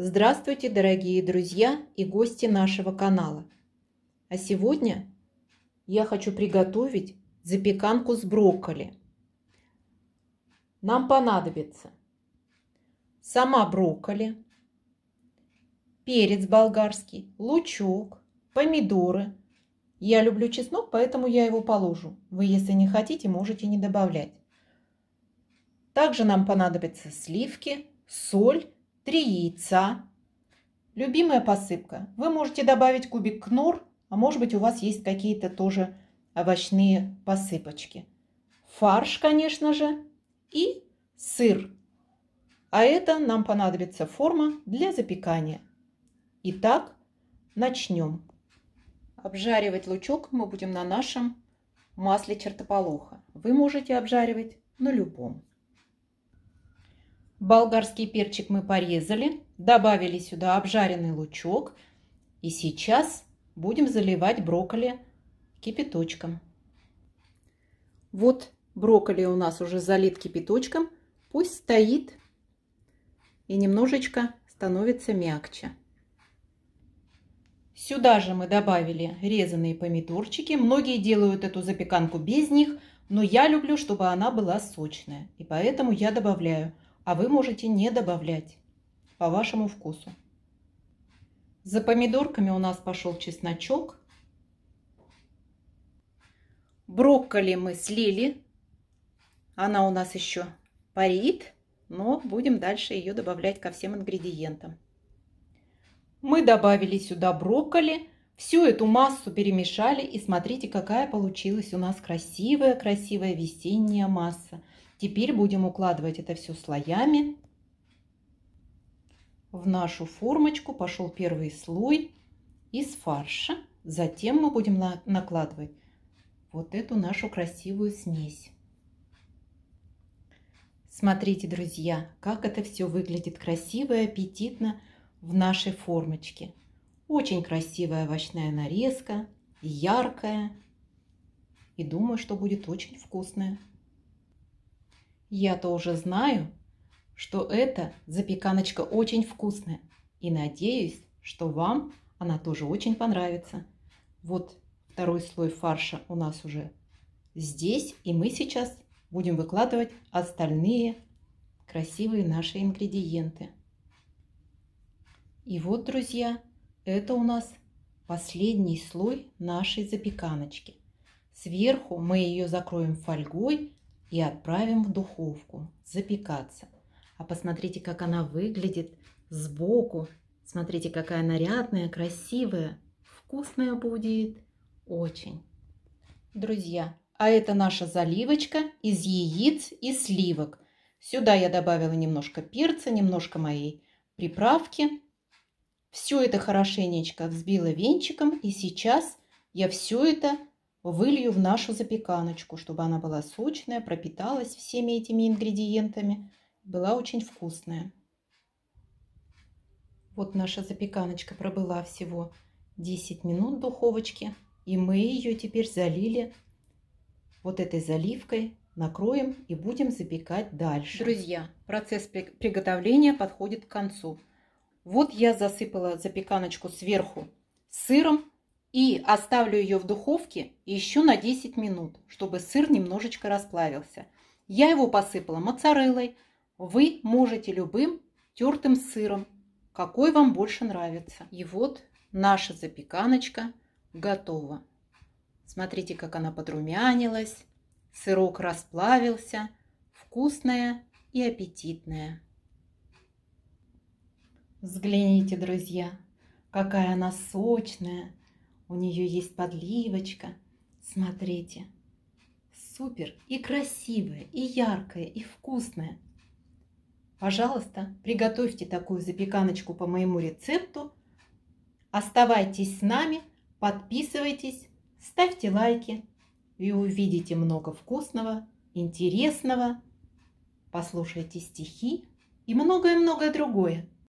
Здравствуйте, дорогие друзья и гости нашего канала. А сегодня я хочу приготовить запеканку с брокколи. Нам понадобится сама брокколи, перец болгарский, лучок, помидоры. Я люблю чеснок, поэтому я его положу. Вы, если не хотите, можете не добавлять. Также нам понадобятся сливки, соль 3 яйца. Любимая посыпка. Вы можете добавить кубик кнор, а может быть у вас есть какие-то тоже овощные посыпочки. Фарш, конечно же, и сыр. А это нам понадобится форма для запекания. Итак, начнем. Обжаривать лучок мы будем на нашем масле чертополоха. Вы можете обжаривать на любом. Болгарский перчик мы порезали, добавили сюда обжаренный лучок. И сейчас будем заливать брокколи кипяточком. Вот брокколи у нас уже залит кипяточком. Пусть стоит и немножечко становится мягче. Сюда же мы добавили резанные помидорчики. Многие делают эту запеканку без них, но я люблю, чтобы она была сочная. И поэтому я добавляю а вы можете не добавлять по вашему вкусу. За помидорками у нас пошел чесночок. Брокколи мы слили. Она у нас еще парит, но будем дальше ее добавлять ко всем ингредиентам. Мы добавили сюда брокколи. Всю эту массу перемешали и смотрите, какая получилась у нас красивая-красивая весенняя масса. Теперь будем укладывать это все слоями. В нашу формочку пошел первый слой из фарша. Затем мы будем накладывать вот эту нашу красивую смесь. Смотрите, друзья, как это все выглядит красиво и аппетитно в нашей формочке. Очень красивая овощная нарезка, яркая. И думаю, что будет очень вкусная. Я-то уже знаю, что эта запеканочка очень вкусная. И надеюсь, что вам она тоже очень понравится. Вот второй слой фарша у нас уже здесь. И мы сейчас будем выкладывать остальные красивые наши ингредиенты. И вот, друзья, это у нас последний слой нашей запеканочки. Сверху мы ее закроем фольгой и отправим в духовку запекаться. А посмотрите, как она выглядит сбоку. Смотрите, какая нарядная, красивая. Вкусная будет очень. Друзья, а это наша заливочка из яиц и сливок. Сюда я добавила немножко перца, немножко моей приправки. Все это хорошенечко взбила венчиком. И сейчас я все это вылью в нашу запеканочку, чтобы она была сочная, пропиталась всеми этими ингредиентами, была очень вкусная. Вот наша запеканочка пробыла всего 10 минут в духовочке, и мы ее теперь залили вот этой заливкой, накроем и будем запекать дальше. Друзья, процесс приготовления подходит к концу. Вот я засыпала запеканочку сверху сыром и оставлю ее в духовке еще на 10 минут, чтобы сыр немножечко расплавился. Я его посыпала моцареллой. Вы можете любым тертым сыром, какой вам больше нравится. И вот наша запеканочка готова. Смотрите, как она подрумянилась. Сырок расплавился. Вкусная и аппетитная. Взгляните, друзья, какая она сочная, у нее есть подливочка. Смотрите. Супер. И красивая, и яркая, и вкусная. Пожалуйста, приготовьте такую запеканочку по моему рецепту. Оставайтесь с нами, подписывайтесь, ставьте лайки. И увидите много вкусного, интересного. Послушайте стихи и многое-многое другое.